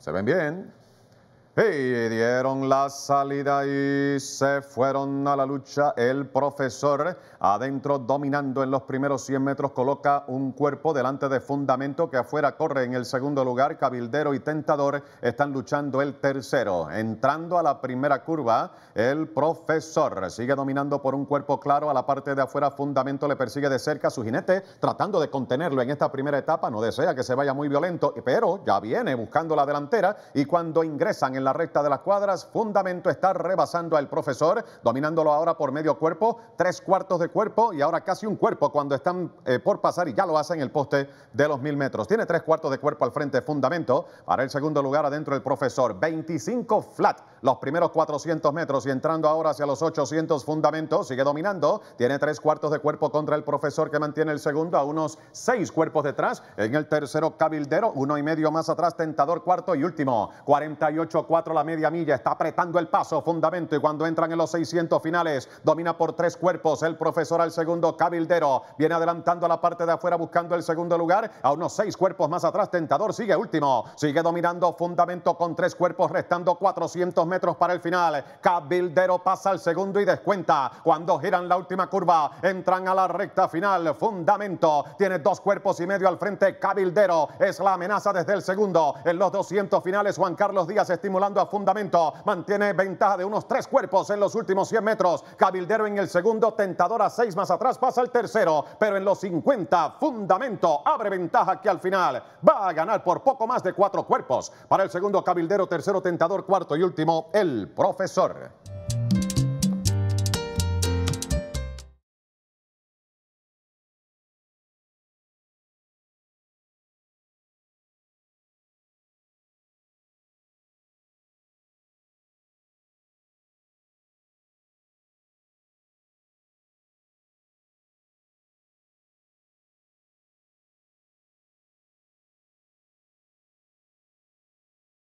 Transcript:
se ven bien, y dieron la salida y se fueron a la lucha. El profesor adentro dominando en los primeros 100 metros coloca un cuerpo delante de Fundamento que afuera corre en el segundo lugar. Cabildero y Tentador están luchando el tercero. Entrando a la primera curva, el profesor sigue dominando por un cuerpo claro a la parte de afuera. Fundamento le persigue de cerca su jinete tratando de contenerlo en esta primera etapa. No desea que se vaya muy violento, pero ya viene buscando la delantera y cuando ingresan en la recta de las cuadras. Fundamento está rebasando al profesor, dominándolo ahora por medio cuerpo, tres cuartos de cuerpo y ahora casi un cuerpo cuando están eh, por pasar y ya lo hacen el poste de los mil metros. Tiene tres cuartos de cuerpo al frente, fundamento. Para el segundo lugar adentro el profesor. 25 flat los primeros 400 metros y entrando ahora hacia los 800 Fundamento Sigue dominando. Tiene tres cuartos de cuerpo contra el profesor que mantiene el segundo a unos seis cuerpos detrás. En el tercero cabildero, uno y medio más atrás, tentador cuarto y último. 48 4 la media milla, está apretando el paso, fundamento, y cuando entran en los 600 finales, domina por tres cuerpos el profesor al segundo, Cabildero, viene adelantando a la parte de afuera buscando el segundo lugar, a unos seis cuerpos más atrás, Tentador sigue último, sigue dominando fundamento con tres cuerpos, restando 400 metros para el final, Cabildero pasa al segundo y descuenta, cuando giran la última curva, entran a la recta final, fundamento, tiene dos cuerpos y medio al frente, Cabildero es la amenaza desde el segundo, en los 200 finales Juan Carlos Díaz estimuló hablando a fundamento. Mantiene ventaja de unos tres cuerpos en los últimos 100 metros. Cabildero en el segundo, tentador a seis más atrás, pasa el tercero. Pero en los 50, fundamento abre ventaja que al final va a ganar por poco más de cuatro cuerpos. Para el segundo, Cabildero, tercero, tentador, cuarto y último, el profesor.